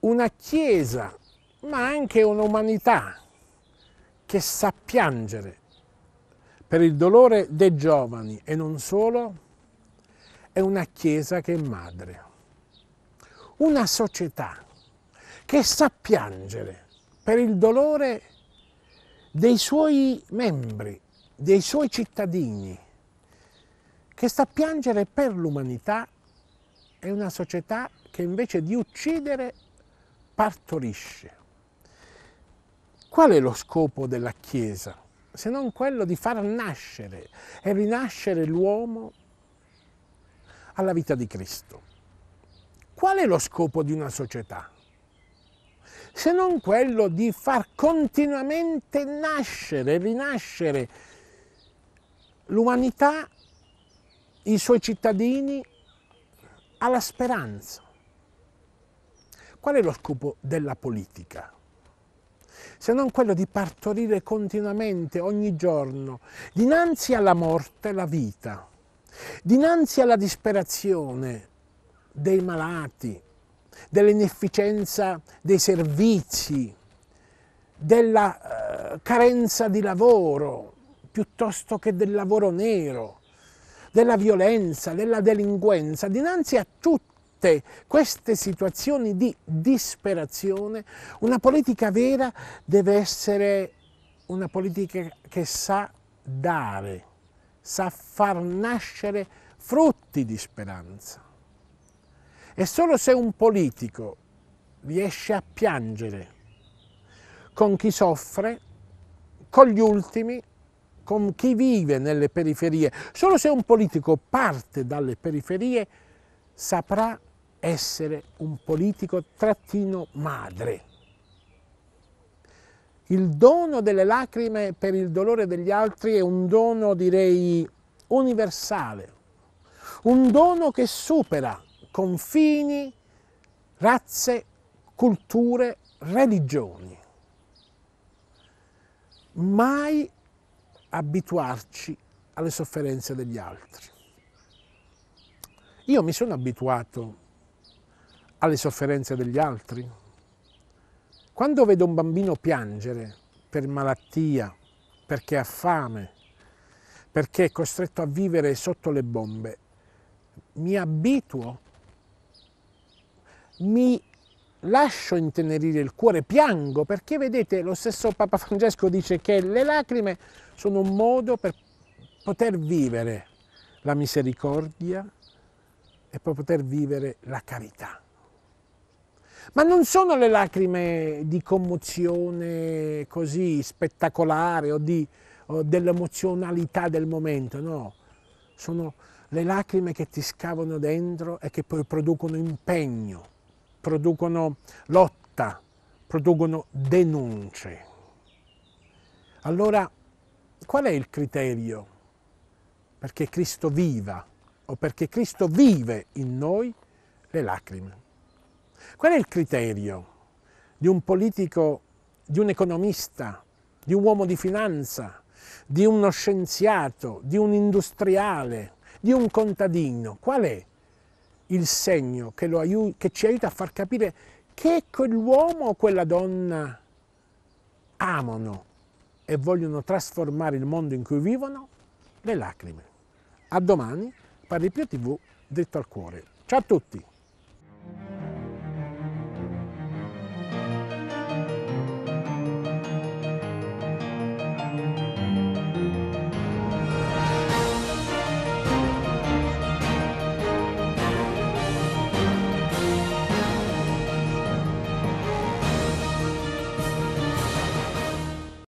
una Chiesa, ma anche un'umanità che sa piangere per il dolore dei giovani e non solo, è una Chiesa che è madre. Una società che sa piangere per il dolore dei suoi membri, dei suoi cittadini, che sa piangere per l'umanità, è una società che invece di uccidere partorisce. Qual è lo scopo della Chiesa? Se non quello di far nascere e rinascere l'uomo alla vita di Cristo. Qual è lo scopo di una società? Se non quello di far continuamente nascere e rinascere l'umanità, i suoi cittadini, alla speranza. Qual è lo scopo della politica? Se non quello di partorire continuamente, ogni giorno, dinanzi alla morte la vita, dinanzi alla disperazione dei malati, dell'inefficienza dei servizi, della eh, carenza di lavoro, piuttosto che del lavoro nero, della violenza, della delinquenza, dinanzi a tutto tutte queste situazioni di disperazione, una politica vera deve essere una politica che sa dare, sa far nascere frutti di speranza. E solo se un politico riesce a piangere con chi soffre, con gli ultimi, con chi vive nelle periferie, solo se un politico parte dalle periferie saprà essere un politico trattino madre. Il dono delle lacrime per il dolore degli altri è un dono, direi, universale, un dono che supera confini, razze, culture, religioni. Mai abituarci alle sofferenze degli altri. Io mi sono abituato alle sofferenze degli altri. Quando vedo un bambino piangere per malattia, perché ha fame, perché è costretto a vivere sotto le bombe, mi abituo, mi lascio intenerire il cuore, piango, perché vedete lo stesso Papa Francesco dice che le lacrime sono un modo per poter vivere la misericordia e per poter vivere la carità. Ma non sono le lacrime di commozione così spettacolare o, di, o dell'emozionalità del momento, no. Sono le lacrime che ti scavano dentro e che poi producono impegno, producono lotta, producono denunce. Allora, qual è il criterio perché Cristo viva o perché Cristo vive in noi le lacrime? Qual è il criterio di un politico, di un economista, di un uomo di finanza, di uno scienziato, di un industriale, di un contadino? Qual è il segno che, aiuta, che ci aiuta a far capire che quell'uomo o quella donna amano e vogliono trasformare il mondo in cui vivono? Le lacrime. A domani per il TV dritto al cuore. Ciao a tutti!